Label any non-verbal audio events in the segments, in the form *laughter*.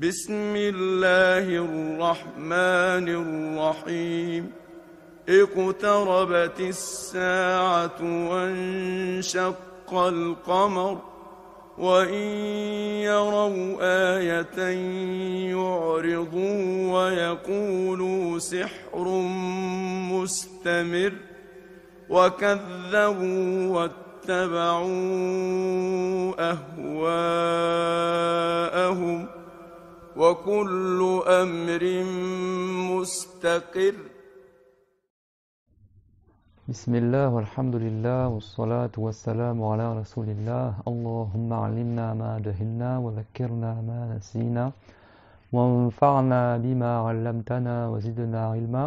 بسم الله الرحمن الرحيم اقتربت الساعة وانشق القمر وإن يروا آية يعرضوا ويقولوا سحر مستمر وكذبوا واتبعوا أهواءهم ۖ وكل امر مستقر بسم الله والحمد لله والصلاة والسلام على رسول الله اللهم علمنا ما جهلنا وذكرنا ما نسينا وانفعنا بما علمتنا وزدنا علما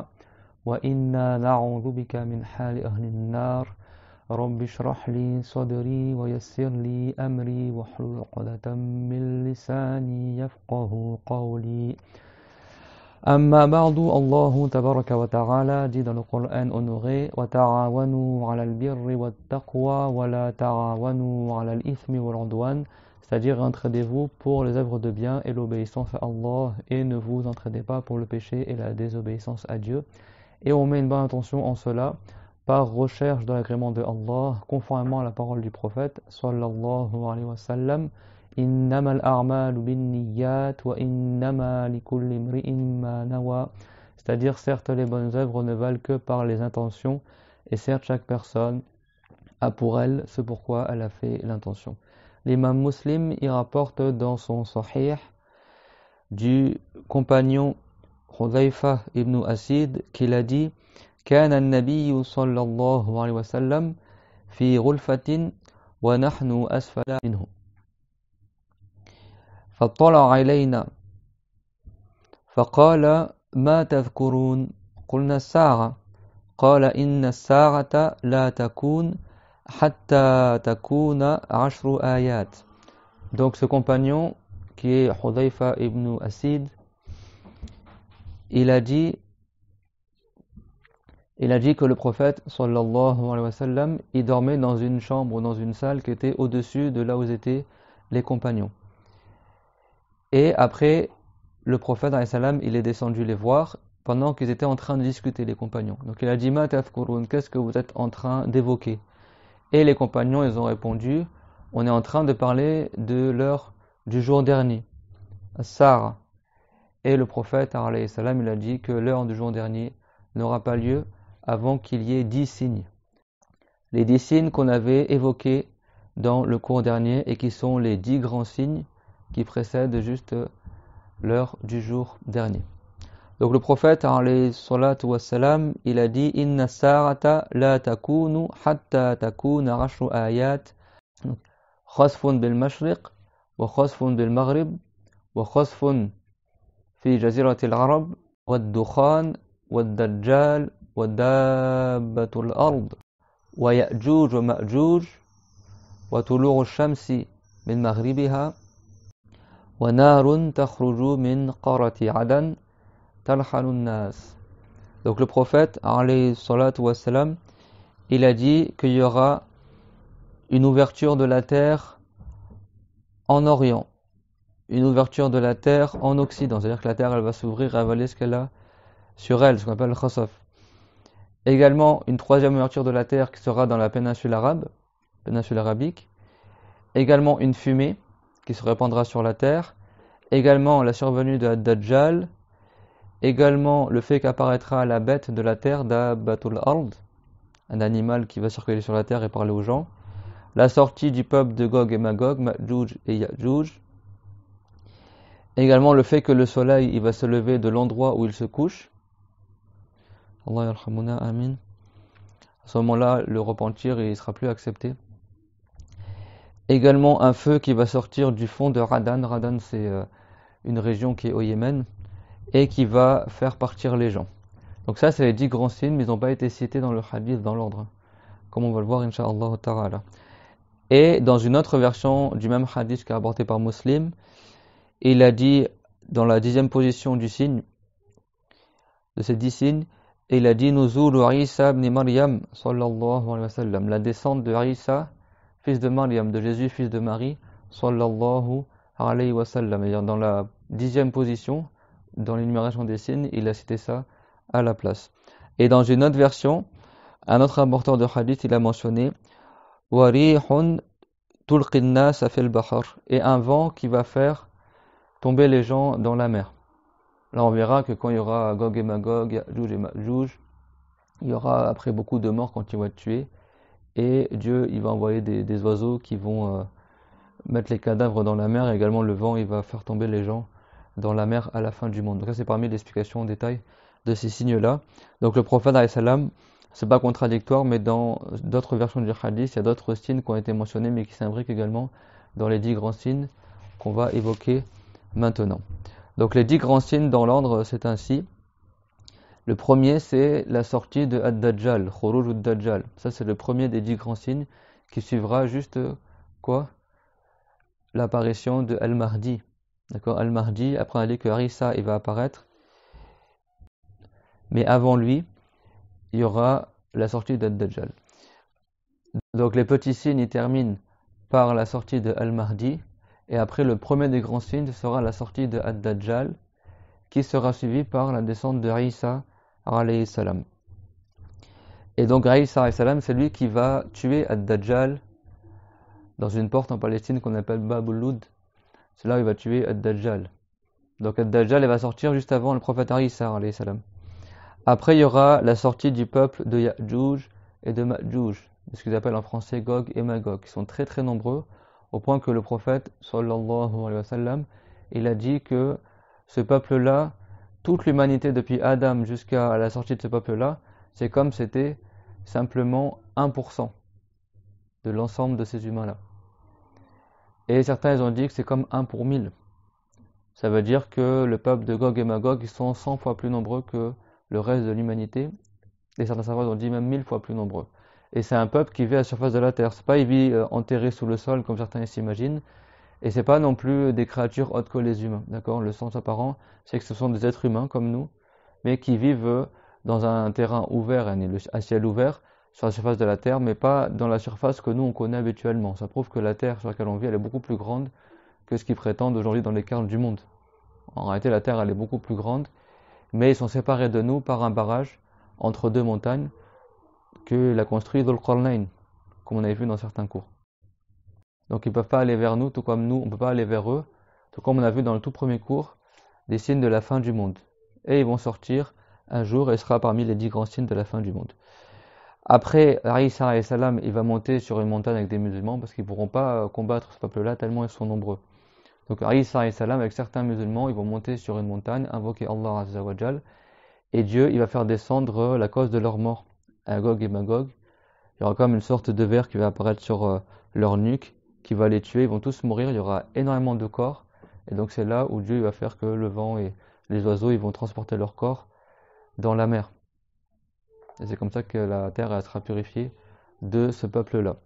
وإنا نعوذ بك من حال أهل النار رب اشرح لي صدري ويسر لي أمري واحلل عقدة من لساني يفقه قولي أما بعد الله تبارك وتعالى dit dans le Coran honoré وتعاونوا على البر والتقوى ولا تعاونوا على الإثم والعدوان c'est-à-dire entraidez-vous pour les œuvres de bien et l'obéissance à Allah et ne vous entraidez pas pour le péché et la désobéissance à Dieu et on met une bonne intention en cela par recherche de l'agrément de Allah, conformément à la parole du prophète sallallahu alayhi wa sallam wa innama likulli nawa. C'est-à-dire, certes, les bonnes œuvres ne valent que par les intentions, et certes, chaque personne a pour elle ce pourquoi elle a fait l'intention. L'imam muslim y rapporte dans son sahih du compagnon Hudayfa ibn Asid qu'il a dit كان النبي صلى الله عليه وسلم في غلفة ونحن أسفل منه فاطلع علينا فقال ما تذكرون قلنا الساعة قال إن الساعة لا تكون حتى تكون عشر آيات دونك سو كومبانيون كي حذيفة ابن أسيد إلى جي Il a dit que le prophète sallallahu alayhi wa sallam dormait dans une chambre ou dans une salle qui était au-dessus de là où étaient les compagnons. Et après, le prophète sallam, il est descendu les voir pendant qu'ils étaient en train de discuter, les compagnons. Donc il a dit, Ma qu'est-ce que vous êtes en train d'évoquer Et les compagnons, ils ont répondu, on est en train de parler de l'heure du jour dernier, Sarah. Et le prophète, salam, il a dit que l'heure du jour dernier n'aura pas lieu avant qu'il y ait dix signes. Les dix signes qu'on avait évoqués dans le cours dernier et qui sont les dix grands signes qui précèdent juste l'heure du jour dernier. Donc le prophète, salatu il a dit Inna sarata la takunu hatta takuna rashu ayat khosfun bil mashriq wa khosfun bil maghrib wa khosfun fi jazirat al arab wa dukhan wa dajjal ودابة الأرض ويأجوج ومأجوج min الشمس من مغربها ونار تخرج من قارة عدن تلحن nas. Donc le prophète, alayhi wassalam, il a dit qu'il y aura une ouverture de la terre en Orient, une ouverture de la terre en Occident, c'est-à-dire que la terre elle va s'ouvrir et avaler ce qu'elle a sur elle, ce qu'on appelle le khasaf. Également une troisième ouverture de la terre qui sera dans la péninsule arabe, péninsule arabique. Également une fumée qui se répandra sur la terre. Également la survenue de Dajjal. Également le fait qu'apparaîtra la bête de la terre, Dabatul Ard, un animal qui va circuler sur la terre et parler aux gens. La sortie du peuple de Gog et Magog, Majuj et Yajuj. Également le fait que le soleil il va se lever de l'endroit où il se couche Allah amin. À ce moment-là, le repentir, il ne sera plus accepté. Également un feu qui va sortir du fond de Radan. Radan, c'est euh, une région qui est au Yémen et qui va faire partir les gens. Donc ça, c'est les dix grands signes, mais ils n'ont pas été cités dans le hadith dans l'ordre, comme on va le voir, inshallah ta'ala. Et dans une autre version du même hadith qui est apporté par Muslim, il a dit dans la dixième position du signe, de ces dix signes, et il a dit Nuzul Isa ibn Maryam, sallallahu alayhi wa la descente de Isa, fils de Maryam, de Jésus, fils de Marie, sallallahu alayhi wa sallam. dans la dixième position, dans l'énumération des signes, il a cité ça à la place. Et dans une autre version, un autre rapporteur de hadith, il a mentionné et un vent qui va faire tomber les gens dans la mer. Là, on verra que quand il y aura Gog et Magog, et il y aura après beaucoup de morts quand ils vont être tués. Et Dieu, il va envoyer des, oiseaux qui vont euh, mettre les cadavres dans la mer. Et également, le vent, il va faire tomber les gens dans la mer à la fin du monde. Donc, ça, c'est parmi l'explication en détail de ces signes-là. Donc, le prophète, salam, c'est pas contradictoire, mais dans d'autres versions du hadith, il y a d'autres signes qui ont été mentionnés, mais qui s'imbriquent également dans les dix grands signes qu'on va évoquer maintenant. Donc les dix grands signes dans l'ordre, c'est ainsi. Le premier, c'est la sortie de Ad-Dajjal, Khuruj dajjal Ça, c'est le premier des dix grands signes qui suivra juste quoi L'apparition de Al-Mahdi. D'accord Al-Mahdi, après on dit que Harissa, il va apparaître. Mais avant lui, il y aura la sortie d'Ad-Dajjal. Donc les petits signes, ils terminent par la sortie de Al-Mahdi, et après le premier des grands signes sera la sortie de Ad-Dajjal, qui sera suivie par la descente de Isa alayhi salam. Et donc Isa alayhi salam, c'est lui qui va tuer Ad-Dajjal dans une porte en Palestine qu'on appelle Babouloud. C'est là où il va tuer Ad-Dajjal. Donc Ad-Dajjal, va sortir juste avant le prophète Isa alayhi salam. Après, il y aura la sortie du peuple de Ya'juj et de Ma'juj, ce qu'ils appellent en français Gog et Magog, qui sont très très nombreux au point que le prophète sallallahu alayhi wa sallam, il a dit que ce peuple-là, toute l'humanité depuis Adam jusqu'à la sortie de ce peuple-là, c'est comme c'était simplement 1% de l'ensemble de ces humains-là. Et certains ils ont dit que c'est comme 1 pour 1000. Ça veut dire que le peuple de Gog et Magog, ils sont 100 fois plus nombreux que le reste de l'humanité. Et certains savants ont dit même 1000 fois plus nombreux. Et c'est un peuple qui vit à la surface de la terre. C'est pas il vit euh, enterré sous le sol comme certains s'imaginent. Et c'est pas non plus des créatures autres que les humains. D'accord Le sens apparent, c'est que ce sont des êtres humains comme nous, mais qui vivent euh, dans un terrain ouvert, un ciel ouvert, sur la surface de la terre, mais pas dans la surface que nous on connaît habituellement. Ça prouve que la terre sur laquelle on vit, elle est beaucoup plus grande que ce qu'ils prétendent aujourd'hui dans les cartes du monde. En réalité, la terre elle est beaucoup plus grande, mais ils sont séparés de nous par un barrage entre deux montagnes qu'il a construit Dhul Qarnayn, comme on avait vu dans certains cours. Donc ils ne peuvent pas aller vers nous, tout comme nous, on ne peut pas aller vers eux, tout comme on a vu dans le tout premier cours, des signes de la fin du monde. Et ils vont sortir un jour et sera parmi les dix grands signes de la fin du monde. Après, et salam, il va monter sur une montagne avec des musulmans parce qu'ils ne pourront pas euh, combattre ce peuple-là tellement ils sont nombreux. Donc et salam, avec certains musulmans, ils vont monter sur une montagne, invoquer Allah et Dieu, il va faire descendre euh, la cause de leur mort. Agog et Magog, il y aura comme une sorte de verre qui va apparaître sur euh, leur nuque, qui va les tuer, ils vont tous mourir, il y aura énormément de corps, et donc c'est là où Dieu va faire que le vent et les oiseaux, ils vont transporter leurs corps dans la mer. Et c'est comme ça que la terre sera purifiée de ce peuple-là,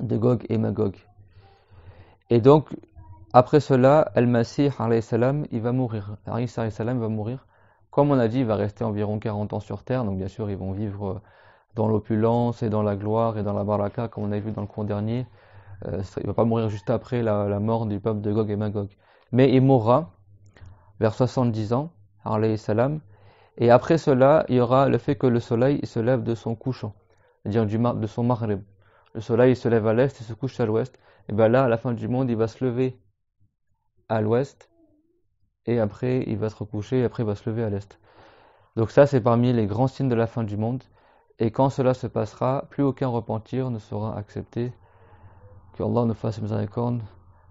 de Gog et Magog. Et donc, après cela, Al-Masih, il va mourir. il va mourir comme on a dit, il va rester environ 40 ans sur Terre, donc bien sûr, ils vont vivre euh, dans l'opulence et dans la gloire et dans la baraka, comme on a vu dans le cours dernier. Euh, il ne va pas mourir juste après la, mort du peuple de Gog et Magog. Mais il mourra vers 70 ans, alayhi salam, et après cela, il y aura le fait que le soleil se lève de son couchant, c'est-à-dire de son maghrib. Le soleil se lève à l'est et se couche à l'ouest. Et bien là, à la fin du monde, il va se lever à l'ouest et après il va se recoucher, et après il va se lever à l'est. Donc ça, c'est parmi les grands signes de la fin du monde. Et quand cela se passera, plus aucun repentir ne sera accepté. Que Allah ne fasse miséricorde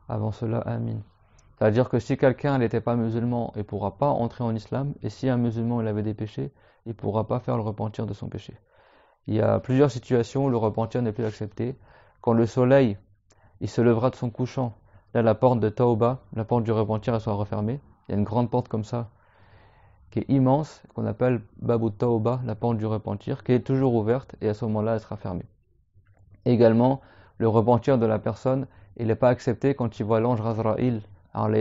avant cela. Amin. C'est-à-dire que si quelqu'un n'était pas musulman, et ne pourra pas entrer en islam. Et si un musulman il avait des péchés, il ne pourra pas faire le repentir de son péché. Il y a plusieurs situations où le repentir n'est plus accepté. Quand le soleil il se levera de son couchant, là la porte de Taouba, la porte du repentir, elle sera refermée. Il y a une grande porte comme ça, qui est immense, qu'on appelle Babu Taoba, la porte du repentir, qui est toujours ouverte et à ce moment-là, elle sera fermée. Également, le repentir de la personne, il n'est pas accepté quand il voit l'ange Razraïl,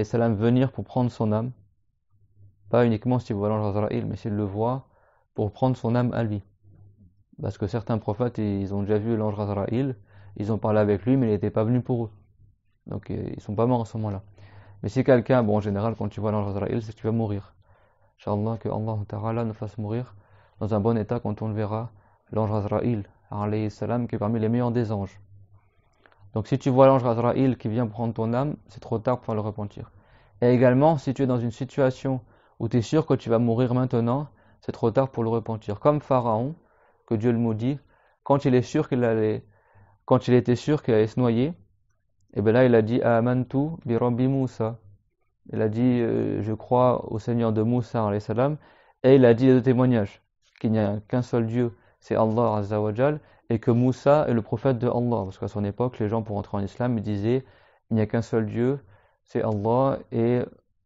salam venir pour prendre son âme. Pas uniquement s'il voit l'ange Razraïl, mais s'il le voit pour prendre son âme à lui. Parce que certains prophètes, ils ont déjà vu l'ange Razraïl, ils ont parlé avec lui, mais il n'était pas venu pour eux. Donc ils sont pas morts à ce moment-là. Mais si quelqu'un, bon, en général, quand tu vois l'ange Azraïl, c'est que tu vas mourir. Inch'Allah, que Allah Ta'ala nous fasse mourir dans un bon état quand on le verra, l'ange Azraïl, alayhi salam, qui est parmi les meilleurs des anges. Donc si tu vois l'ange Azraïl qui vient prendre ton âme, c'est trop tard pour le repentir. Et également, si tu es dans une situation où tu es sûr que tu vas mourir maintenant, c'est trop tard pour le repentir. Comme Pharaon, que Dieu le maudit, quand il, est sûr qu'il allait, quand il était sûr qu'il allait se noyer, et bien là, il a dit Amantu bi Rabbi Moussa. Il a dit euh, Je crois au Seigneur de Moussa, salam. Et il a dit le témoignage qu'il n'y a qu'un seul Dieu, c'est Allah et que Moussa est le prophète de Allah. Parce qu'à son époque, les gens, pour entrer en islam, disaient Il n'y a qu'un seul Dieu, c'est Allah, et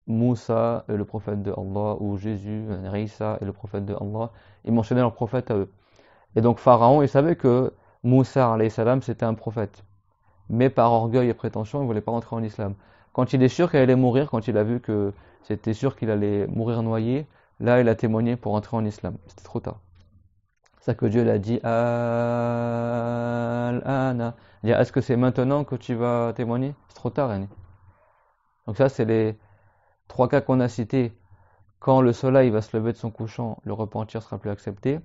Moussa est le prophète de Allah, ou Jésus, risa est le prophète de Allah. Ils mentionnaient leur prophète à eux. Et donc Pharaon, il savait que Moussa, salam, c'était un prophète mais par orgueil et prétention, il ne voulait pas rentrer en islam. Quand il est sûr qu'elle allait mourir, quand il a vu que c'était sûr qu'il allait mourir noyé, là il a témoigné pour entrer en islam. C'était trop tard. C'est ça que Dieu l'a dit Al-Ana. Est-ce que c'est maintenant que tu vas témoigner C'est trop tard, Annie. Donc, ça, c'est les trois cas qu'on a cités. Quand le soleil va se lever de son couchant, le repentir sera plus accepté.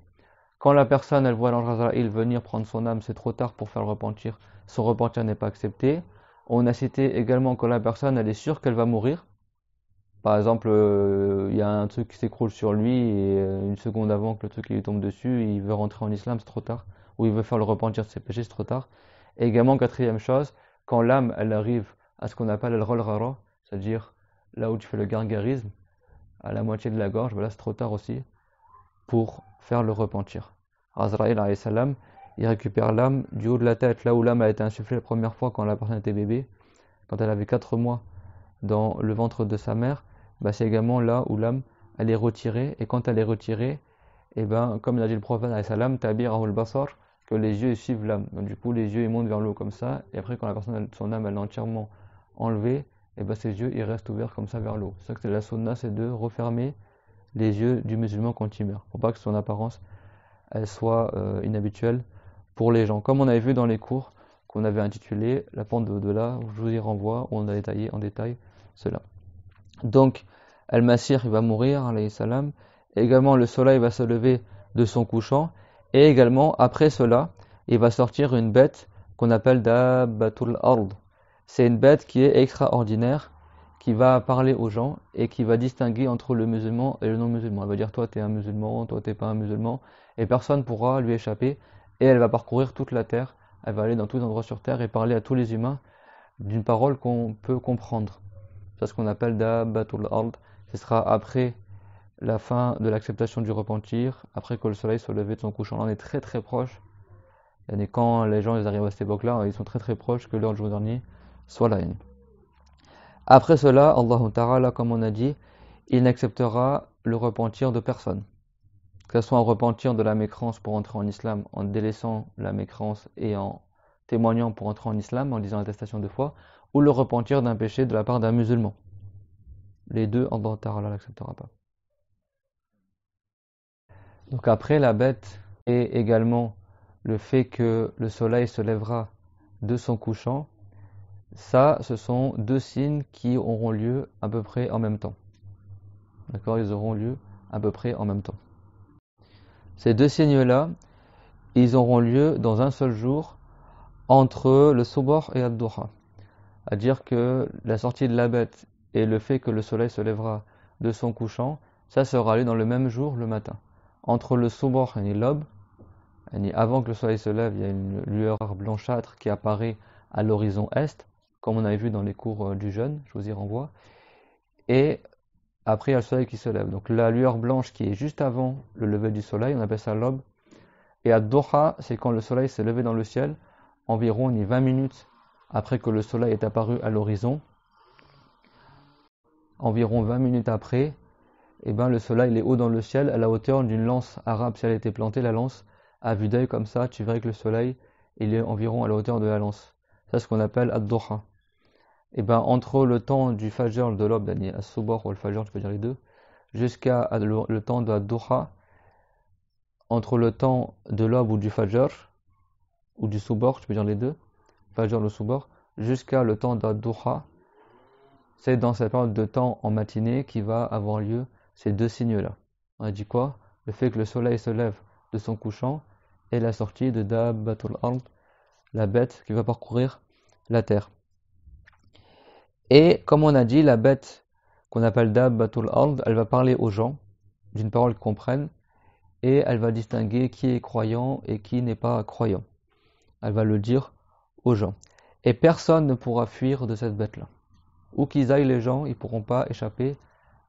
Quand la personne elle voit l'ange Azraïl venir prendre son âme, c'est trop tard pour faire le repentir. Son repentir n'est pas accepté. On a cité également quand la personne elle est sûre qu'elle va mourir. Par exemple, euh, il y a un truc qui s'écroule sur lui et euh, une seconde avant que le truc lui tombe dessus, il veut rentrer en islam, c'est trop tard. Ou il veut faire le repentir de ses péchés, c'est trop tard. Et également, quatrième chose, quand l'âme elle arrive à ce qu'on appelle le rara, c'est-à-dire là où tu fais le gargarisme, à la moitié de la gorge, voilà, c'est trop tard aussi pour faire le repentir. Azraïl salam, il récupère l'âme du haut de la tête, là où l'âme a été insufflée la première fois quand la personne était bébé, quand elle avait 4 mois dans le ventre de sa mère, bah c'est également là où l'âme elle est retirée, et quand elle est retirée, et eh ben, comme l'a dit le prophète salam, que les yeux suivent l'âme. Donc, du coup, les yeux ils montent vers l'eau comme ça, et après, quand la personne, son âme elle est entièrement enlevée, et eh ben, ses yeux ils restent ouverts comme ça vers le C'est ça que c'est la sunna, c'est de refermer les yeux du musulman meurt pour pas que son apparence elle soit euh, inhabituelle pour les gens. Comme on avait vu dans les cours qu'on avait intitulé La pente de là, delà je vous y renvoie, où on a détaillé en détail cela. Donc, Al-Masir va mourir, alayhi salam. Également, le soleil va se lever de son couchant. Et également, après cela, il va sortir une bête qu'on appelle Dabatul Ard. C'est une bête qui est extraordinaire qui va parler aux gens et qui va distinguer entre le musulman et le non-musulman. Elle va dire toi tu es un musulman, toi n'es pas un musulman, et personne ne pourra lui échapper. Et elle va parcourir toute la terre, elle va aller dans tous les endroits sur terre et parler à tous les humains d'une parole qu'on peut comprendre. C'est ce qu'on appelle Dabatul Ard. Ce sera après la fin de l'acceptation du repentir, après que le soleil soit levé de son couchant. Là, on est très très proche. quand les gens arrivent à cette époque-là, ils sont très très proches que l'heure du jour dernier soit la haine. Après cela, Allah Ta'ala, comme on a dit, il n'acceptera le repentir de personne. Que ce soit en repentir de la mécrance pour entrer en islam, en délaissant la mécrance et en témoignant pour entrer en islam, en disant l'attestation de foi, ou le repentir d'un péché de la part d'un musulman. Les deux, Allah Ta'ala l'acceptera pas. Donc après la bête et également le fait que le soleil se lèvera de son couchant, ça, ce sont deux signes qui auront lieu à peu près en même temps. D'accord Ils auront lieu à peu près en même temps. Ces deux signes-là, ils auront lieu dans un seul jour entre le Sobor et ad cest À dire que la sortie de la bête et le fait que le soleil se lèvera de son couchant, ça sera lieu dans le même jour le matin. Entre le Sobor et l'Ob, avant que le soleil se lève, il y a une lueur blanchâtre qui apparaît à l'horizon est comme on avait vu dans les cours euh, du jeûne, je vous y renvoie. Et après, il y a le soleil qui se lève. Donc la lueur blanche qui est juste avant le lever du soleil, on appelle ça l'aube. Et à Doha, c'est quand le soleil s'est levé dans le ciel, environ 20 minutes après que le soleil est apparu à l'horizon. Environ 20 minutes après, eh ben, le soleil est haut dans le ciel, à la hauteur d'une lance arabe. Si elle était plantée, la lance à vue d'œil comme ça, tu verras que le soleil il est environ à la hauteur de la lance. C'est ce qu'on appelle ad-Doha et eh ben, entre le temps du Fajr de l'aube, d'année à ou le Fajr, je peux dire les deux, jusqu'à le, temps de la entre le temps de l'aube ou du Fajr, ou du Subor, je peux dire les deux, Fajr le Subor, jusqu'à le temps de la c'est dans cette période de temps en matinée qui va avoir lieu ces deux signes-là. On a dit quoi Le fait que le soleil se lève de son couchant et la sortie de Dabbatul Ard, la bête qui va parcourir la terre. Et comme on a dit, la bête qu'on appelle Dabatul Ard, elle va parler aux gens d'une parole qu'on comprennent et elle va distinguer qui est croyant et qui n'est pas croyant. Elle va le dire aux gens. Et personne ne pourra fuir de cette bête-là. Où qu'ils aillent les gens, ils ne pourront pas échapper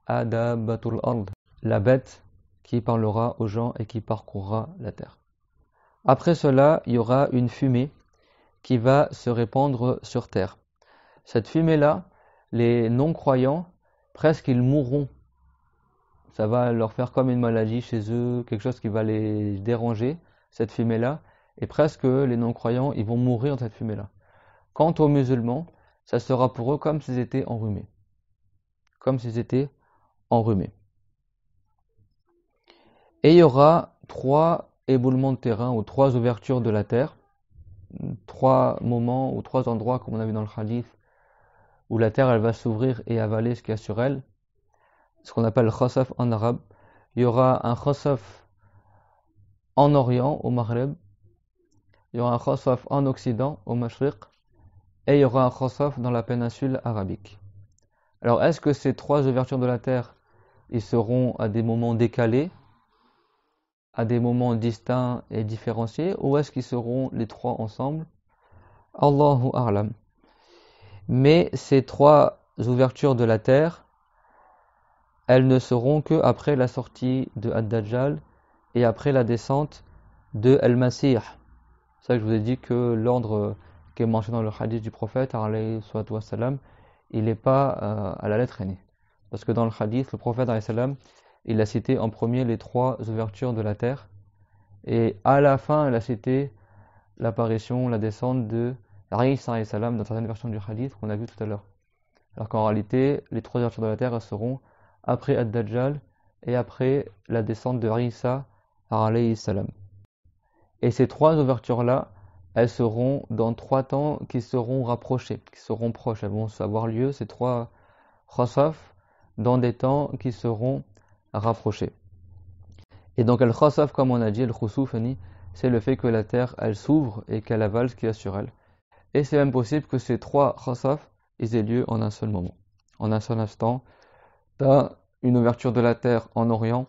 à Dabatul Ard, la bête qui parlera aux gens et qui parcourra la terre. Après cela, il y aura une fumée qui va se répandre sur terre cette fumée-là, les non-croyants, presque ils mourront. Ça va leur faire comme une maladie chez eux, quelque chose qui va les déranger, cette fumée-là, et presque les non-croyants, ils vont mourir de cette fumée-là. Quant aux musulmans, ça sera pour eux comme s'ils étaient enrhumés. Comme s'ils étaient enrhumés. Et il y aura trois éboulements de terrain ou trois ouvertures de la terre, trois moments ou trois endroits, comme on a vu dans le hadith, où la terre elle va s'ouvrir et avaler ce qu'il y a sur elle, ce qu'on appelle Khosaf en arabe. Il y aura un Khosaf en Orient, au Maghreb, il y aura un Khosaf en Occident, au Mashriq, et il y aura un Khosaf dans la péninsule arabique. Alors est-ce que ces trois ouvertures de la terre, ils seront à des moments décalés, à des moments distincts et différenciés, ou est-ce qu'ils seront les trois ensemble Allahu A'lam. Mais ces trois ouvertures de la terre, elles ne seront que après la sortie de Ad-Dajjal et après la descente de Al-Masih. C'est ça que je vous ai dit que l'ordre qui est mentionné dans le hadith du prophète, il n'est pas euh, à la lettre aînée. Parce que dans le hadith, le prophète, il a cité en premier les trois ouvertures de la terre. Et à la fin, il a cité l'apparition, la descente de salam dans certaines versions du hadith qu'on a vu tout à l'heure. Alors qu'en réalité, les trois ouvertures de la terre seront après Ad-Dajjal et après la descente de Isa alayhi salam. Et ces trois ouvertures-là, elles seront dans trois temps qui seront rapprochés, qui seront proches. Elles vont avoir lieu, ces trois khasaf, dans des temps qui seront rapprochés. Et donc, le khasaf, comme on a dit, le khusufani, c'est le fait que la terre, elle s'ouvre et qu'elle avale ce qu'il y a sur elle. Et c'est même possible que ces trois khasaf aient lieu en un seul moment, en un seul instant. T'as une ouverture de la terre en Orient,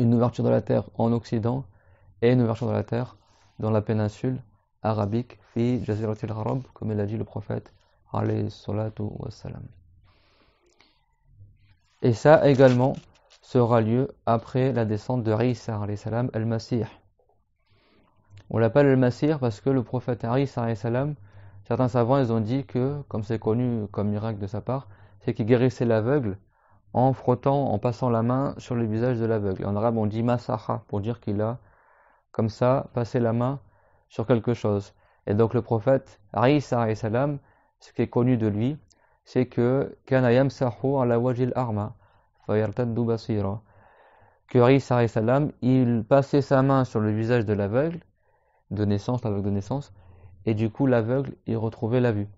une ouverture de la terre en Occident et une ouverture de la terre dans la péninsule arabique, fi jaziratil arab, comme l'a a dit le prophète Et ça également sera lieu après la descente de Isa alayhi salam al-Masih. On l'appelle le Masir parce que le prophète Ari, salam, certains savants, ils ont dit que, comme c'est connu comme miracle de sa part, c'est qu'il guérissait l'aveugle en frottant, en passant la main sur le visage de l'aveugle. En arabe, on dit masaha pour dire qu'il a, comme ça, passé la main sur quelque chose. Et donc le prophète Ari, salam, ce qui est connu de lui, c'est que kana yamsahu ala arma du basira que Ari il passait sa main sur le visage de l'aveugle de naissance, l'aveugle de naissance, et du coup l'aveugle il retrouvait la vue.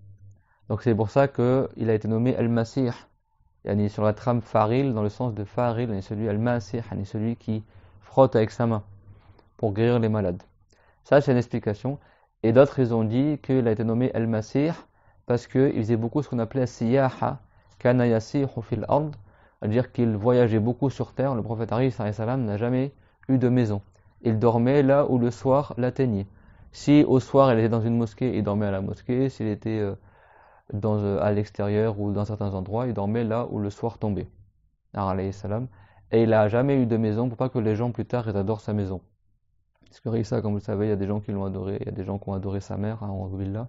Donc c'est pour ça qu'il a été nommé Al-Masih, est sur la trame Faril, dans le sens de Faril, et celui Al-Masih, celui qui frotte avec sa main pour guérir les malades. Ça c'est une explication. Et d'autres ils ont dit qu'il a été nommé el masih parce qu'il faisait beaucoup ce qu'on appelait Siyaha, Kana Yasihu fil à dire qu'il voyageait beaucoup sur terre. Le prophète Ari n'a jamais eu de maison il dormait là où le soir l'atteignait. Si au soir il était dans une mosquée, il dormait à la mosquée. S'il était euh, euh, à l'extérieur ou dans certains endroits, il dormait là où le soir tombait. salam. Et il n'a jamais eu de maison pour pas que les gens plus tard ils adorent sa maison. Parce que ça comme vous le savez, il y a des gens qui l'ont adoré, il y a des gens qui ont adoré sa mère, à hein,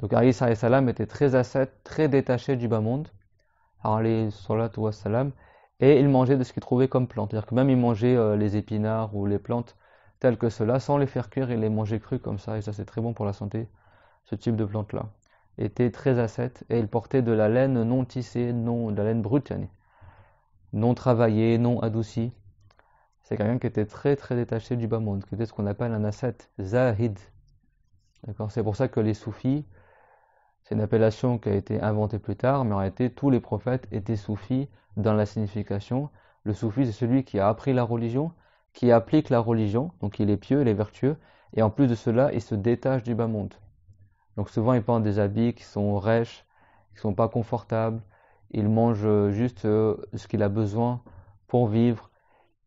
Donc et salam était très ascète, très détaché du bas monde. Alayhi salatu salam et ils mangeaient de ce qu'ils trouvait comme plante, C'est-à-dire que même il mangeait euh, les épinards ou les plantes telles que cela, sans les faire cuire et les manger crus comme ça. Et ça, c'est très bon pour la santé, ce type de plante-là. Était très ascète et il portait de la laine non tissée, non, de la laine brute, non travaillée, non adoucie. C'est quelqu'un qui était très très détaché du bas monde, qui était ce qu'on appelle un ascète, zahid. D'accord c'est pour ça que les soufis, c'est une appellation qui a été inventée plus tard, mais en réalité, tous les prophètes étaient soufis dans la signification, le soufi, est celui qui a appris la religion, qui applique la religion, donc il est pieux, il est vertueux, et en plus de cela, il se détache du bas monde. Donc souvent, il prend des habits qui sont rêches, qui ne sont pas confortables, il mange euh, juste euh, ce qu'il a besoin pour vivre,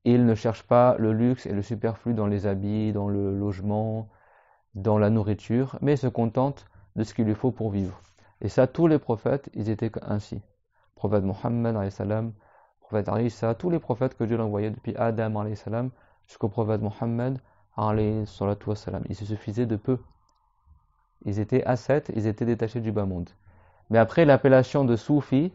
il ne cherche pas le luxe et le superflu dans les habits, dans le logement, dans la nourriture, mais se contente de ce qu'il lui faut pour vivre. Et ça, tous les prophètes, ils étaient ainsi prophète Mohammed, prophète Isa, tous les prophètes que Dieu l'envoyait depuis Adam jusqu'au prophète Mohammed. Il se suffisait de peu. Ils étaient à ascètes, ils étaient détachés du bas monde. Mais après, l'appellation de soufi,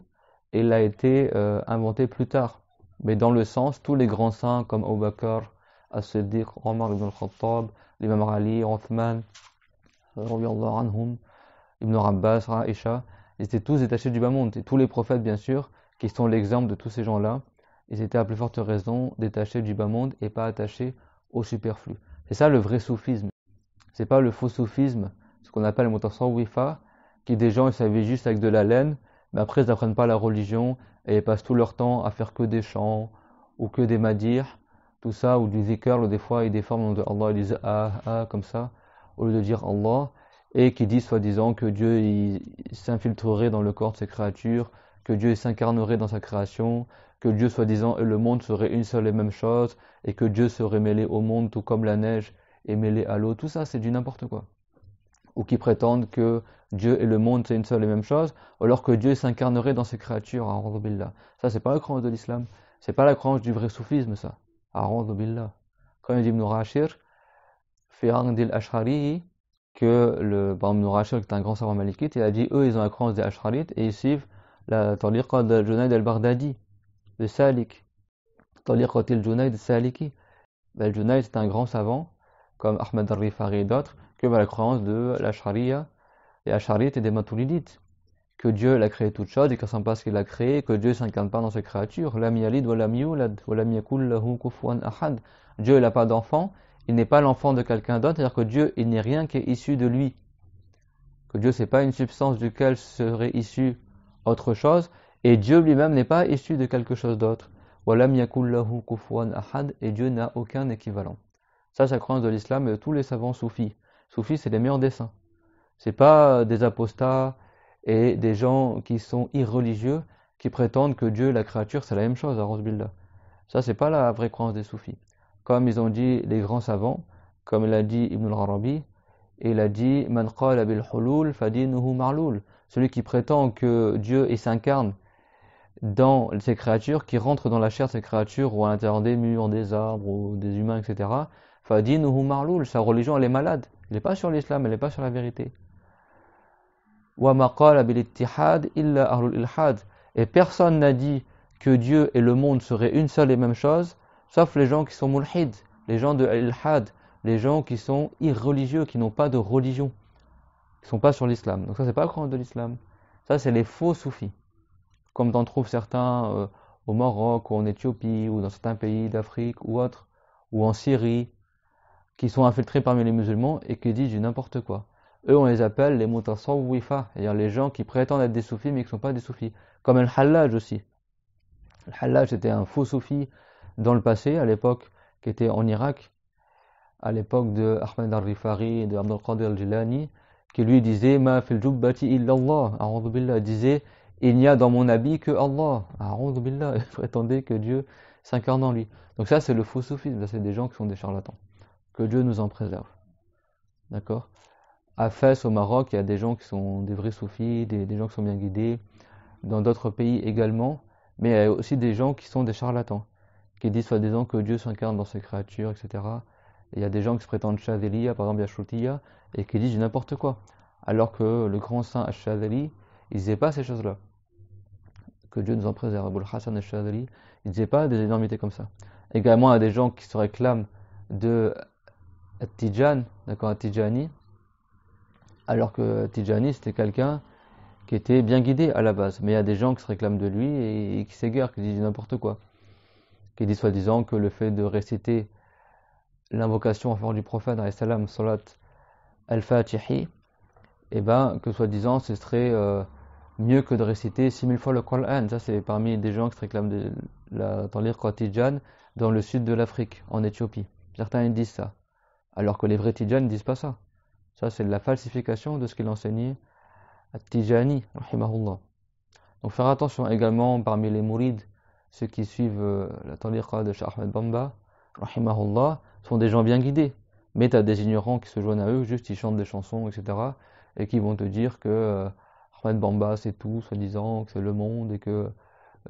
elle a été euh, inventée plus tard. Mais dans le sens, tous les grands saints comme Abu Bakr, As-Siddiq, Omar ibn al-Khattab, l'imam Ali, Othman, Ibn Abbas, Aisha, ils étaient tous détachés du bas monde, tous les prophètes, bien sûr, qui sont l'exemple de tous ces gens-là, ils étaient à plus forte raison détachés du bas monde et pas attachés au superflu. C'est ça le vrai soufisme. C'est pas le faux soufisme, ce qu'on appelle le wifa, qui des gens ils savaient juste avec de la laine, mais après ils n'apprennent pas la religion et ils passent tout leur temps à faire que des chants ou que des madirs, tout ça, ou du zikr, ou des fois ils déforment le nom de Allah, ils disent ah ah comme ça, au lieu de dire Allah et qui disent soi-disant que Dieu s'infiltrerait dans le corps de ses créatures, que Dieu s'incarnerait dans sa création, que Dieu soi-disant et le monde seraient une seule et même chose, et que Dieu serait mêlé au monde tout comme la neige est mêlée à l'eau. Tout ça, c'est du n'importe quoi. Ou qui prétendent que Dieu et le monde c'est une seule et même chose, alors que Dieu s'incarnerait dans ses créatures, billah. Ça, c'est pas la croyance de l'islam, c'est pas la croyance du vrai soufisme, ça. billah. Comme dit Ibn dil que le, par Nourachir qui est un grand savant malikite, il a dit eux, ils ont la croyance des Ash'arites et ils suivent la Tariqa de Junaid al-Bardadi, de Salik. Tariqa il Junaid Saliki. Ben, bah, Junaid, c'est un grand savant, comme Ahmed al-Rifari et d'autres, que bah, la croyance de la et des et des Matoulidites Que Dieu l'a créé toute chose et que sans pas ce qu'il a créé, que Dieu s'incarne pas dans ses créatures. Lam wa wa ahad. Dieu n'a pas d'enfant il n'est pas l'enfant de quelqu'un d'autre, c'est-à-dire que Dieu, il n'est rien qui est issu de lui. Que Dieu, n'est pas une substance duquel serait issu autre chose, et Dieu lui-même n'est pas issu de quelque chose d'autre. Et Dieu n'a aucun équivalent. Ça, c'est la croyance de l'islam et de tous les savants soufis. Soufis, c'est les meilleurs dessins. C'est pas des apostats et des gens qui sont irreligieux qui prétendent que Dieu et la créature, c'est la même chose, à Rosbilda. Ça, c'est pas la vraie croyance des soufis comme ils ont dit les grands savants, comme l'a dit Ibn al-Arabi, et il a dit Man qala bil hulul Celui qui prétend que Dieu s'incarne dans ses créatures, qui rentre dans la chair de ses créatures, ou à l'intérieur des murs, des arbres, ou des humains, etc. marlul. Sa religion, elle est malade. Elle n'est pas sur l'islam, elle n'est pas sur la vérité. Et personne n'a dit que Dieu et le monde seraient une seule et même chose, Sauf les gens qui sont mulhid, les gens de al les gens qui sont irreligieux, qui n'ont pas de religion, qui ne sont pas sur l'islam. Donc ça, c'est pas le courant de l'islam. Ça, c'est les faux soufis, comme t'en trouves certains euh, au Maroc, ou en Éthiopie, ou dans certains pays d'Afrique, ou autres, ou en Syrie, qui sont infiltrés parmi les musulmans et qui disent du n'importe quoi. Eux, on les appelle les mutasawwifa, c'est-à-dire les gens qui prétendent être des soufis mais qui ne sont pas des soufis. Comme le hallaj aussi. Le hallaj, c'était un faux soufi dans le passé, à l'époque qui était en Irak, à l'époque de Ahmed al-Rifari et de Abdul Qadir al-Jilani, qui lui disait Ma fil jubbati illallah, billah, disait Il n'y a dans mon habit que Allah, billah, *laughs* prétendait que Dieu s'incarne en lui. Donc, ça, c'est le faux soufisme, c'est des gens qui sont des charlatans. Que Dieu nous en préserve. D'accord À Fès, au Maroc, il y a des gens qui sont des vrais soufis, des, des gens qui sont bien guidés, dans d'autres pays également, mais il y a aussi des gens qui sont des charlatans qui disent soi-disant que Dieu s'incarne dans ses créatures, etc. il y a des gens qui se prétendent Chazeli, par exemple Yashutiya, et qui disent n'importe quoi. Alors que le grand saint Ashadeli, il ne disait pas ces choses-là. Que Dieu nous en préserve. Abul Hassan Chazeli, il ne disait pas des énormités comme ça. Également, il y a des gens qui se réclament de Tijan, d'accord, Tijani, alors que Tijani, c'était quelqu'un qui était bien guidé à la base. Mais il y a des gens qui se réclament de lui et qui s'égarent, qui disent n'importe quoi qui dit soi-disant que le fait de réciter l'invocation en faveur du prophète, salam, salat al-Fatihi, et eh ben, que soi-disant ce serait euh, mieux que de réciter 6000 fois le Coran. Ça, c'est parmi des gens qui se réclament de la Tanlir Tijan dans le sud de l'Afrique, en Éthiopie. Certains disent ça, alors que les vrais Tijan ne disent pas ça. Ça, c'est de la falsification de ce qu'il enseignait à Tijani, rahimahullah. Donc, faire attention également parmi les mourides ceux qui suivent euh, la tariqa de Shah Ahmed Bamba, rahimahullah, sont des gens bien guidés. Mais tu as des ignorants qui se joignent à eux, juste ils chantent des chansons, etc. Et qui vont te dire que euh, Ahmed Bamba c'est tout, soi-disant, que c'est le monde, et que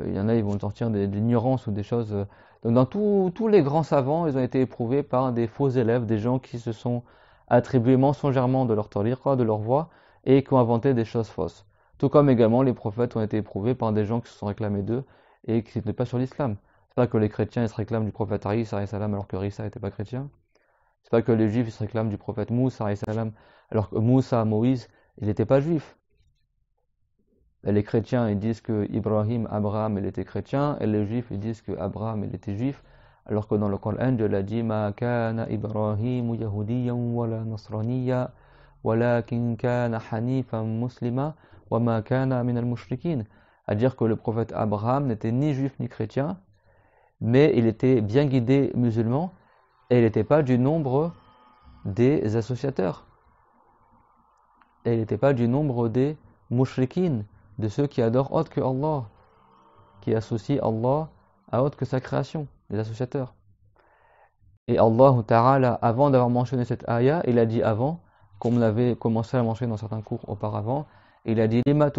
euh, y en a, ils vont sortir de l'ignorance ou des choses. Donc dans tous les grands savants, ils ont été éprouvés par des faux élèves, des gens qui se sont attribués mensongèrement de leur tariqa, de leur voix, et qui ont inventé des choses fausses. Tout comme également les prophètes ont été éprouvés par des gens qui se sont réclamés d'eux et qui ne pas sur l'islam. C'est pas que les chrétiens se réclament du prophète Ali alors que Risa n'était pas chrétien. C'est pas que les juifs se réclament du prophète Moussa alors que Moussa, Moïse, il n'était pas juif. les chrétiens ils disent que Ibrahim, Abraham, il était chrétien, et les juifs ils disent que Abraham, il était juif, alors que dans le Coran, Dieu a dit Ma kana Ibrahim la wala wa walakin kana hanifan muslima, wa ma kana mushrikin à dire que le prophète Abraham n'était ni juif ni chrétien, mais il était bien guidé musulman et il n'était pas du nombre des associateurs. Et il n'était pas du nombre des mushrikines, de ceux qui adorent autre que Allah, qui associent Allah à autre que sa création, les associateurs. Et Allah Ta'ala, avant d'avoir mentionné cette ayah, il a dit avant, comme on commencé à mentionner dans certains cours auparavant, il a dit C'est-à-dire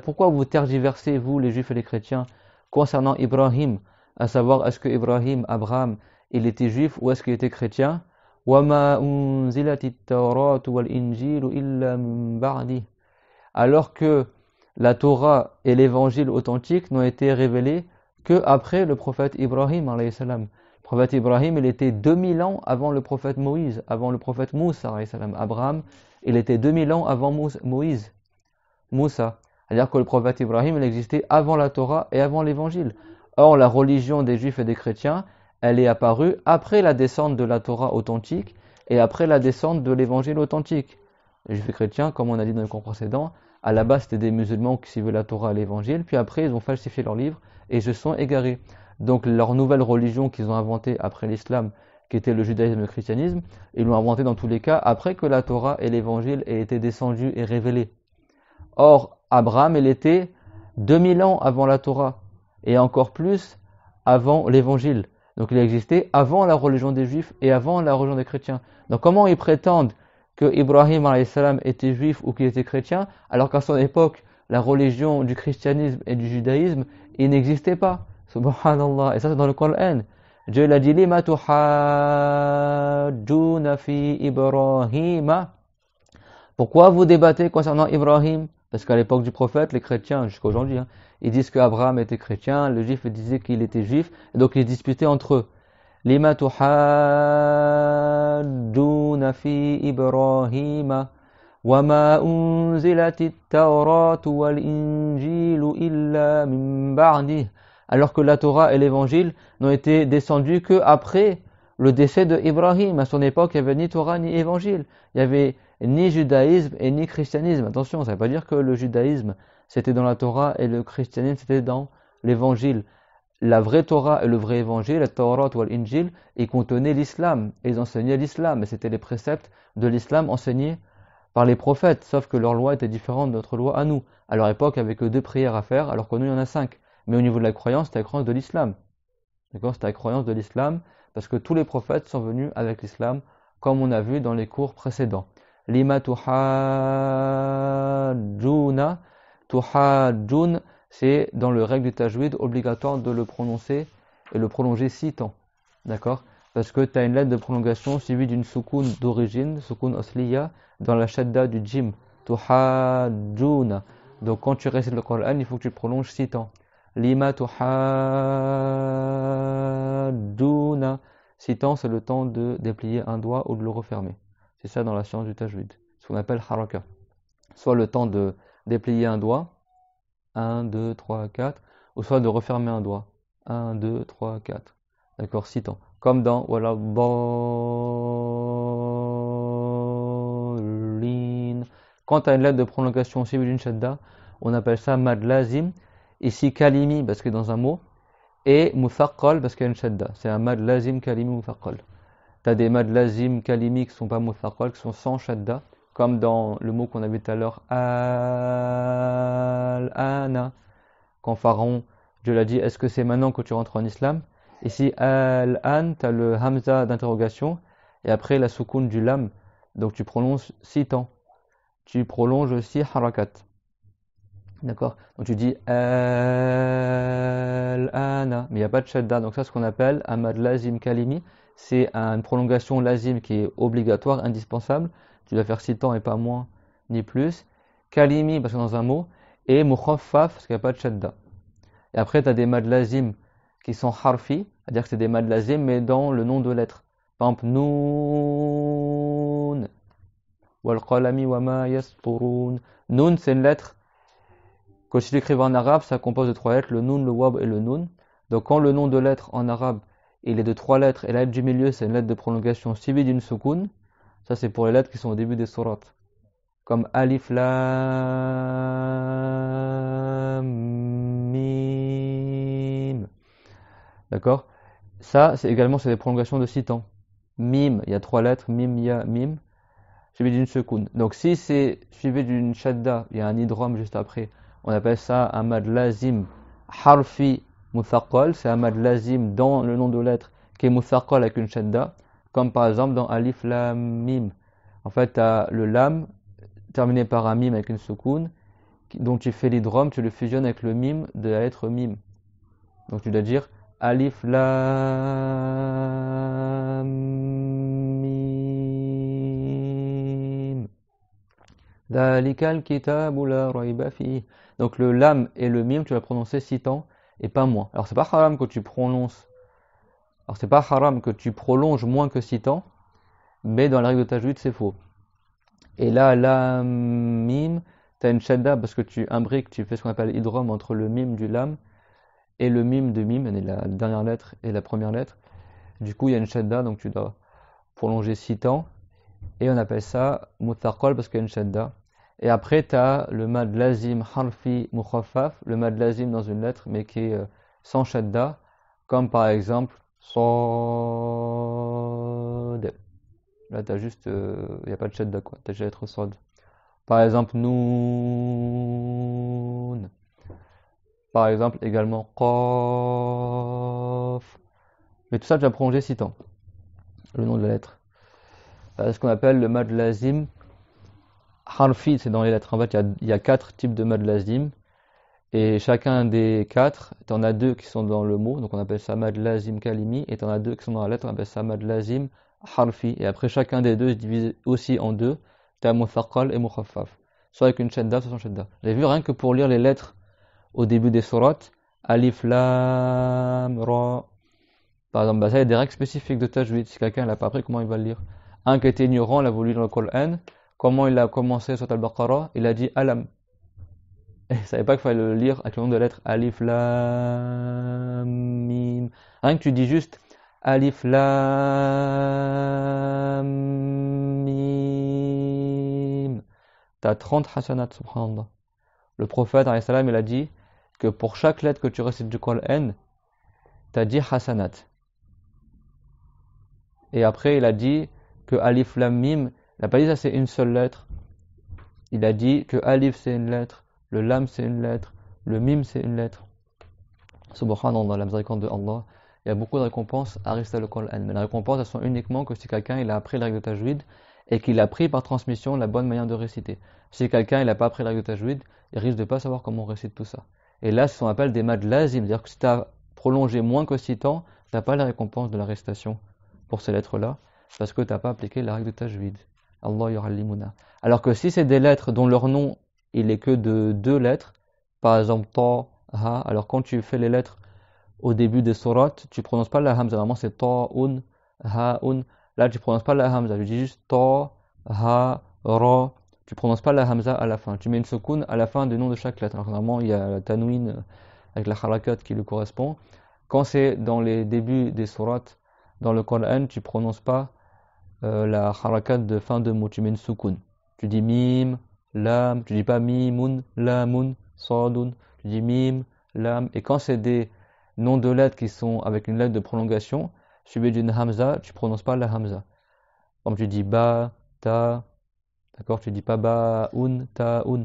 pourquoi vous tergiversez, vous les juifs et les chrétiens, concernant Ibrahim, à savoir est-ce que Ibrahim, Abraham, il était juif ou est-ce qu'il était chrétien alors que la Torah et l'évangile authentique n'ont été révélés que après le prophète Ibrahim alayhi salam. Le prophète Ibrahim, il était 2000 ans avant le prophète Moïse, avant le prophète Moussa alayhi salam. Abraham, il était 2000 ans avant Moïse. Moussa. C'est-à-dire que le prophète Ibrahim, existait avant la Torah et avant l'évangile. Or, la religion des juifs et des chrétiens, elle est apparue après la descente de la Torah authentique et après la descente de l'évangile authentique. Les juifs et chrétiens, comme on a dit dans le cours précédent, à la base, c'était des musulmans qui suivaient la Torah et l'Évangile, puis après, ils ont falsifié leurs livres et se sont égarés. Donc, leur nouvelle religion qu'ils ont inventée après l'islam, qui était le judaïsme et le christianisme, ils l'ont inventée dans tous les cas après que la Torah et l'Évangile aient été descendus et révélés. Or, Abraham, il était 2000 ans avant la Torah, et encore plus avant l'Évangile. Donc, il existait avant la religion des Juifs et avant la religion des chrétiens. Donc, comment ils prétendent que Ibrahim salam était juif ou qu'il était chrétien, alors qu'à son époque, la religion du christianisme et du judaïsme, il n'existait pas. Subhanallah. Et ça, c'est dans le Coran. Dieu l'a dit, fi Ibrahim. Pourquoi vous débattez concernant Ibrahim? Parce qu'à l'époque du prophète, les chrétiens, jusqu'à aujourd'hui, hein, ils disent qu'Abraham était chrétien, le juif disait qu'il était juif, et donc ils disputaient entre eux. لما تحاجون في إبراهيم وما أنزلت alors que la Torah et l'Évangile n'ont été descendus que après le décès de Ibrahim. À son époque, il n'y avait ni Torah ni Évangile. Il n'y avait ni judaïsme et ni christianisme. Attention, ça ne veut pas dire que le judaïsme c'était dans la Torah et le christianisme c'était dans l'Évangile la vraie Torah et le vrai évangile, la Torah ou l'Injil, ils contenaient l'islam, ils enseignaient l'islam, et c'était les préceptes de l'islam enseignés par les prophètes, sauf que leur loi était différente de notre loi à nous. À leur époque, il n'y avait que deux prières à faire, alors que nous, il y en a cinq. Mais au niveau de la croyance, c'était la croyance de l'islam. D'accord C'était la croyance de l'islam, parce que tous les prophètes sont venus avec l'islam, comme on a vu dans les cours précédents. Lima c'est dans le règle du tajwid obligatoire de le prononcer et le prolonger six temps. D'accord Parce que tu as une lettre de prolongation suivie d'une soukoun d'origine, soukoun osliya, dans la shadda du jim. Tuhadjouna. Donc quand tu récites le Coran, il faut que tu prolonges six temps. Lima Six temps, c'est le temps de déplier un doigt ou de le refermer. C'est ça dans la science du tajwid, ce qu'on appelle haraka. Soit le temps de déplier un doigt, 1, 2, 3, 4, au soit de refermer un doigt. 1, 2, 3, 4. D'accord, citant. Comme dans, voilà, bolin. tu as une lettre de prolongation suivie d'une shadda, on appelle ça madlazim. Ici, kalimi, parce que dans un mot. Et mufaqqal, parce qu'il y a une shadda. C'est un madlazim, kalimi, Tu as des madlazim, kalimi qui sont pas qui sont sans shadda comme dans le mot qu'on avait tout à l'heure, Al-Ana, quand Pharaon, Dieu l'a dit, est-ce que c'est maintenant que tu rentres en islam Ici, Al-An, tu as le Hamza d'interrogation, et après la soukoun du Lam, donc tu prononces six temps. Tu prolonges aussi Harakat. D'accord Donc tu dis Al-Ana, mais il n'y a pas de Shadda, donc ça ce qu'on appelle Ahmad Lazim Kalimi, c'est une prolongation lazim qui est obligatoire, indispensable, tu dois faire 6 temps et pas moins ni plus. Kalimi, parce que dans un mot, et mukhaffaf, parce qu'il n'y a pas de shadda. Et après, tu as des madlazim qui sont harfi, c'est-à-dire que c'est des madlazim, mais dans le nom de lettre. Par exemple, noun, Noun, c'est une lettre. Quand je l'écrivais en arabe, ça compose de trois lettres, le noun, le wab et le noun. Donc quand le nom de lettre en arabe, il est de trois lettres, et la lettre du milieu, c'est une lettre de prolongation suivie d'une soukoun, ça, c'est pour les lettres qui sont au début des sourates. Comme Alif Lam Mim. D'accord Ça, c'est également c'est des prolongations de six temps. Mim, il y a trois lettres, Mim, Ya, Mim, suivi d'une seconde. Donc si c'est suivi d'une Shadda, il y a un hydrome juste après, on appelle ça Ahmad lazim harfi muthaqqal, c'est un lazim dans le nom de lettre qui est muthaqqal avec une Shadda comme par exemple dans Alif Lam Mim. En fait, tu as le Lam terminé par un Mim avec une soukoun, donc tu fais l'hydrome, tu le fusionnes avec le Mim de la lettre Mim. Donc tu dois dire Alif Lam Mim. la Donc le Lam et le Mim, tu vas prononcer six temps et pas moins. Alors c'est pas haram que tu prononces alors c'est pas haram que tu prolonges moins que 6 temps, mais dans la règle de tajwid c'est faux. Et là, la mime, tu as une shadda parce que tu imbriques, tu fais ce qu'on appelle hydrom entre le mime du lam et le mime de mime, la dernière lettre et la première lettre. Du coup, il y a une shadda, donc tu dois prolonger 6 temps, et on appelle ça mutharkol parce qu'il y a une shadda. Et après, tu as le mad lazim harfi le mad lazim dans une lettre mais qui est euh, sans shadda, comme par exemple Sod. Là, tu as juste. Il euh, n'y a pas de shadda, quoi. Tu as juste l'être Sod. Par exemple, Noun. Par exemple, également Qaf. Mais tout ça, tu vas prolonger si temps. Le nom de la lettre. Euh, ce qu'on appelle le mad lazim. c'est dans les lettres. En fait, il y, a quatre types de mad et chacun des quatre, tu en as deux qui sont dans le mot, donc on appelle ça lazim kalimi, et tu en as deux qui sont dans la lettre, on appelle ça lazim harfi. Et après chacun des deux se divise aussi en deux, t'as as et mukhaffaf. Soit avec une shadda, soit sans shadda. J'ai vu rien que pour lire les lettres au début des sourates, alif, lam, ra. Par exemple, bah ça, y a des règles spécifiques de tajwid. Si quelqu'un l'a pas appris, comment il va le lire Un qui était ignorant, l'a voulu dans le Coran, comment il a commencé sur al-Baqarah Il a dit alam. Et eh, je savais pas qu'il fallait le lire avec le nom de lettre. Alif, lam mim. Rien que tu dis juste Alif, lam mim. T'as 30 hasanat, subhanallah. Le prophète, salam, il a dit que pour chaque lettre que tu récites du Coran, as 10 hasanat. Et après, il a dit que Alif, lam mim, il n'a pas dit ça c'est une seule lettre. Il a dit que Alif c'est une lettre, le lam c'est une lettre, le mim c'est une lettre. Subhanallah, la miséricorde de Allah. Il y a beaucoup de récompenses à rester le Coran. Mais les récompenses, elles sont uniquement que si quelqu'un il a appris la règle de tajwid et qu'il a appris par transmission la bonne manière de réciter. Si quelqu'un il n'a pas appris la règle de tajwid, il risque de pas savoir comment on récite tout ça. Et là, ce qu'on appelle des mad c'est-à-dire que si tu as prolongé moins que 6 temps, tu n'as pas la récompense de la récitation pour ces lettres-là, parce que tu n'as pas appliqué la règle de tajwid. Allah limuna. Alors que si c'est des lettres dont leur nom il est que de deux lettres. Par exemple, ta-ha. Alors quand tu fais les lettres au début des sourates, tu prononces pas la hamza. Normalement, c'est ta-un, ha-un. Là, tu prononces pas la hamza. Tu dis juste ta-ha, ra. Tu prononces pas la hamza à la fin. Tu mets une soukoun à la fin du nom de chaque lettre. normalement, il y a la tanwin euh, avec la harakat qui lui correspond. Quand c'est dans les débuts des sourates, dans le Coran, tu prononces pas euh, la harakat de fin de mot. Tu mets une soukoun. Tu dis mim, lam, tu dis pas MIMUN, LAMUN, Sodun. tu dis mim, lam. Et quand c'est des noms de lettres qui sont avec une lettre de prolongation, suivi d'une hamza, tu prononces pas la hamza. Comme tu dis ba, ta, d'accord, tu dis pas ba, un, ta, un.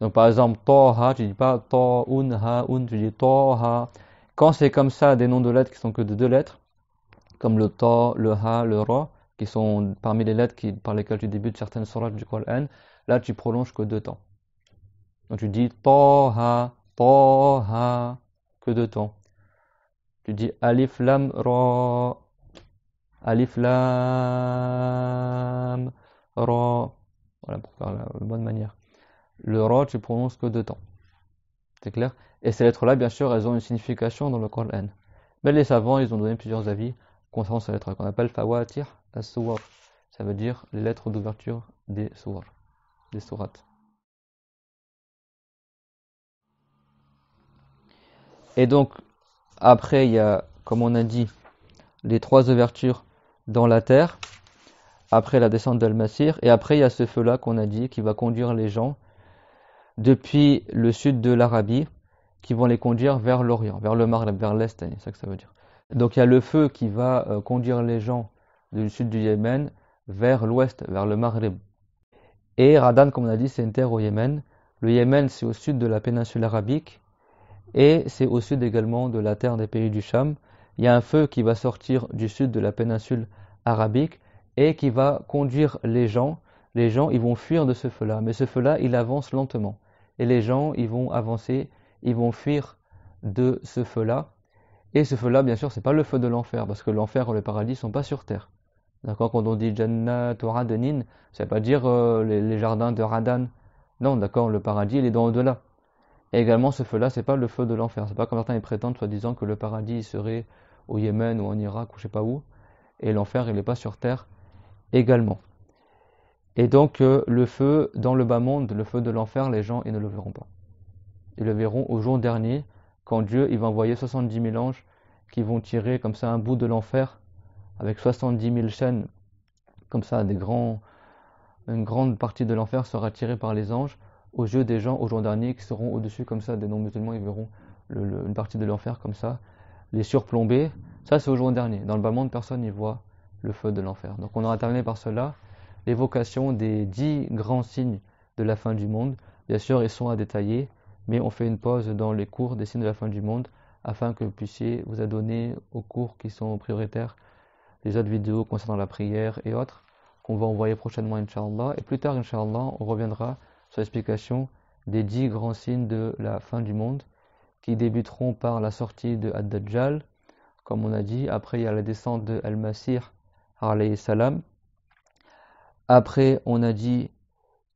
Donc par exemple, toha, tu dis pas to, un, ha, un, tu dis ha Quand c'est comme ça, des noms de lettres qui sont que de deux lettres, comme le ta, le ha, le ra, qui sont parmi les lettres par lesquelles tu débutes certaines sourates du Qur'an, Là, tu prolonges que deux temps. Donc tu dis Toha, Toha, que deux temps. Tu dis Alif Lam Ra, Alif Lam Ra. Voilà, pour faire la bonne manière. Le Ra, tu prononces que deux temps. C'est clair Et ces lettres-là, bien sûr, elles ont une signification dans le Coran. Mais les savants, ils ont donné plusieurs avis concernant ces lettres qu'on appelle Fawatir as Ça veut dire les lettres d'ouverture des sourds. Et donc, après, il y a, comme on a dit, les trois ouvertures dans la terre, après la descente d'Al-Masir, et après, il y a ce feu-là qu'on a dit qui va conduire les gens depuis le sud de l'Arabie, qui vont les conduire vers l'Orient, vers le Maghreb, vers l'Est, c'est ça que ça veut dire. Donc, il y a le feu qui va euh, conduire les gens du sud du Yémen vers l'Ouest, vers le Maghreb, et Radan, comme on a dit, c'est une terre au Yémen. Le Yémen, c'est au sud de la péninsule arabique et c'est au sud également de la terre des pays du Cham. Il y a un feu qui va sortir du sud de la péninsule arabique et qui va conduire les gens. Les gens, ils vont fuir de ce feu-là, mais ce feu-là, il avance lentement. Et les gens, ils vont avancer, ils vont fuir de ce feu-là. Et ce feu-là, bien sûr, c'est pas le feu de l'enfer, parce que l'enfer et le paradis sont pas sur terre. D'accord Quand on dit Jannat de Radanin, ça ne veut pas dire euh, les, jardins de Radan. Non, d'accord, le paradis, il est dans au-delà. Et également, ce feu-là, c'est pas le feu de l'enfer. C'est pas comme certains prétendent, soi-disant, que le paradis serait au Yémen ou en Irak ou je sais pas où. Et l'enfer, il n'est pas sur terre également. Et donc, euh, le feu dans le bas-monde, le feu de l'enfer, les gens, ils ne le verront pas. Ils le verront au jour dernier, quand Dieu, il va envoyer 70 000 anges qui vont tirer comme ça un bout de l'enfer avec 70 000 chaînes, comme ça, une grande partie de l'enfer sera tirée par les anges aux yeux des gens au jour dernier qui seront au-dessus comme ça des non-musulmans, ils verront une partie de l'enfer comme ça, les surplomber. Ça, c'est au jour dernier. Dans le bas monde, personne n'y voit le feu de l'enfer. Donc on aura terminé par cela l'évocation des dix grands signes de la fin du monde. Bien sûr, ils sont à détailler, mais on fait une pause dans les cours des signes de la fin du monde afin que vous puissiez vous adonner aux cours qui sont prioritaires des autres vidéos concernant la prière et autres qu'on va envoyer prochainement, Inch'Allah. Et plus tard, Inch'Allah, on reviendra sur l'explication des dix grands signes de la fin du monde qui débuteront par la sortie de Ad-Dajjal, comme on a dit. Après, il y a la descente de Al-Masih, alayhi salam. Après, on a dit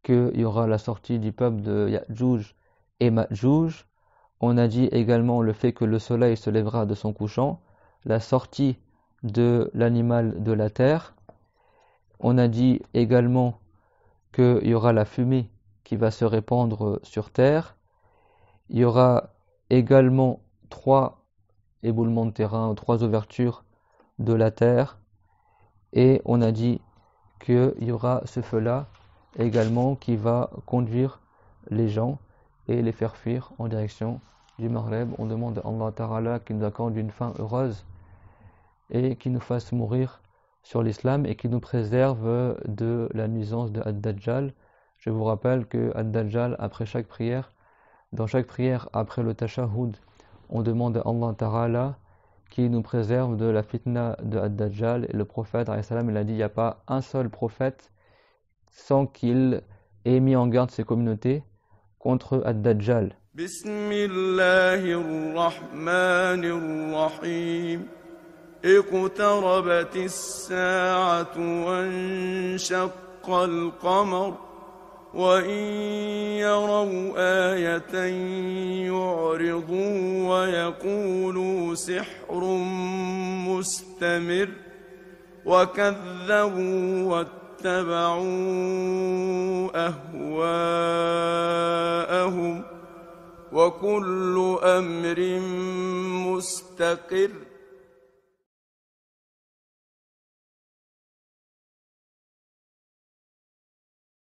qu'il y aura la sortie du peuple de Ya'juj et Ma'juj. On a dit également le fait que le soleil se lèvera de son couchant, la sortie de l'animal de la terre. On a dit également qu'il y aura la fumée qui va se répandre sur terre. Il y aura également trois éboulements de terrain, trois ouvertures de la terre. Et on a dit qu'il y aura ce feu-là également qui va conduire les gens et les faire fuir en direction du Maghreb. On demande à Allah Ta'ala qu'il nous accorde une fin heureuse et qui nous fasse mourir sur l'islam et qui nous préserve de la nuisance de Ad-Dajjal. Je vous rappelle que Ad-Dajjal, après chaque prière, dans chaque prière après le Tashahud on demande à Allah Ta'ala qui nous préserve de la fitna de Ad-Dajjal. Et le prophète, il a dit il n'y a pas un seul prophète sans qu'il ait mis en garde ses communautés contre Ad-Dajjal. اقتربت الساعة وانشق القمر وإن يروا آية يعرضوا ويقولوا سحر مستمر وكذبوا واتبعوا أهواءهم وكل أمر مستقر